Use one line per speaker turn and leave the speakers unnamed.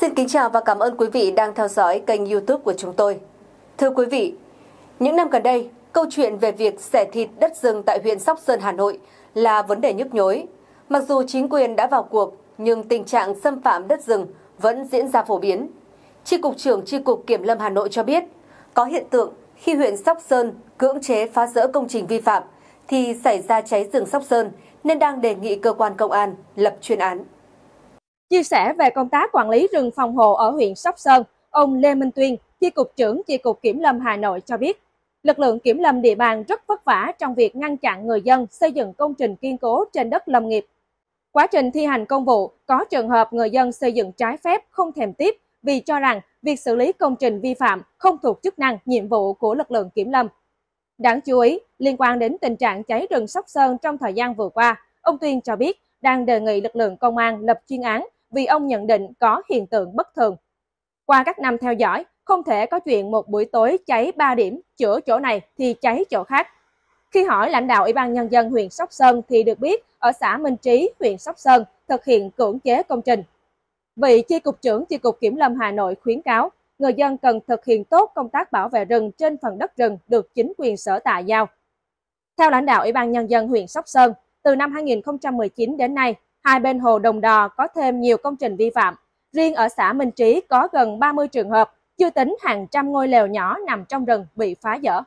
Xin kính chào và cảm ơn quý vị đang theo dõi kênh youtube của chúng tôi. Thưa quý vị, những năm gần đây, câu chuyện về việc xẻ thịt đất rừng tại huyện Sóc Sơn, Hà Nội là vấn đề nhức nhối. Mặc dù chính quyền đã vào cuộc, nhưng tình trạng xâm phạm đất rừng vẫn diễn ra phổ biến. Tri Cục trưởng Tri Cục Kiểm Lâm Hà Nội cho biết, có hiện tượng khi huyện Sóc Sơn cưỡng chế phá rỡ công trình vi phạm thì xảy ra cháy rừng Sóc Sơn nên đang đề nghị cơ quan công an lập chuyên án. Chia sẻ về công tác quản lý rừng phòng hộ ở huyện Sóc Sơn,
ông Lê Minh Tuyên, Chi cục trưởng Chi cục Kiểm lâm Hà Nội cho biết, lực lượng kiểm lâm địa bàn rất vất vả trong việc ngăn chặn người dân xây dựng công trình kiên cố trên đất lâm nghiệp. Quá trình thi hành công vụ, có trường hợp người dân xây dựng trái phép không thèm tiếp vì cho rằng việc xử lý công trình vi phạm không thuộc chức năng, nhiệm vụ của lực lượng kiểm lâm. Đáng chú ý, liên quan đến tình trạng cháy rừng Sóc Sơn trong thời gian vừa qua, ông Tuyên cho biết đang đề nghị lực lượng công an lập chuyên án vì ông nhận định có hiện tượng bất thường. Qua các năm theo dõi, không thể có chuyện một buổi tối cháy 3 điểm, chữa chỗ này thì cháy chỗ khác. Khi hỏi lãnh đạo Ủy ban Nhân dân huyện Sóc Sơn thì được biết ở xã Minh Trí, huyện Sóc Sơn thực hiện cưỡng chế công trình. Vị chi cục trưởng chi cục kiểm lâm Hà Nội khuyến cáo người dân cần thực hiện tốt công tác bảo vệ rừng trên phần đất rừng được chính quyền sở tại giao. Theo lãnh đạo Ủy ban Nhân dân huyện Sóc Sơn, từ năm 2019 đến nay, Hai bên hồ Đồng Đò có thêm nhiều công trình vi phạm. Riêng ở xã Minh Trí có gần 30 trường hợp, chưa tính hàng trăm ngôi lều nhỏ nằm trong rừng bị phá dỡ.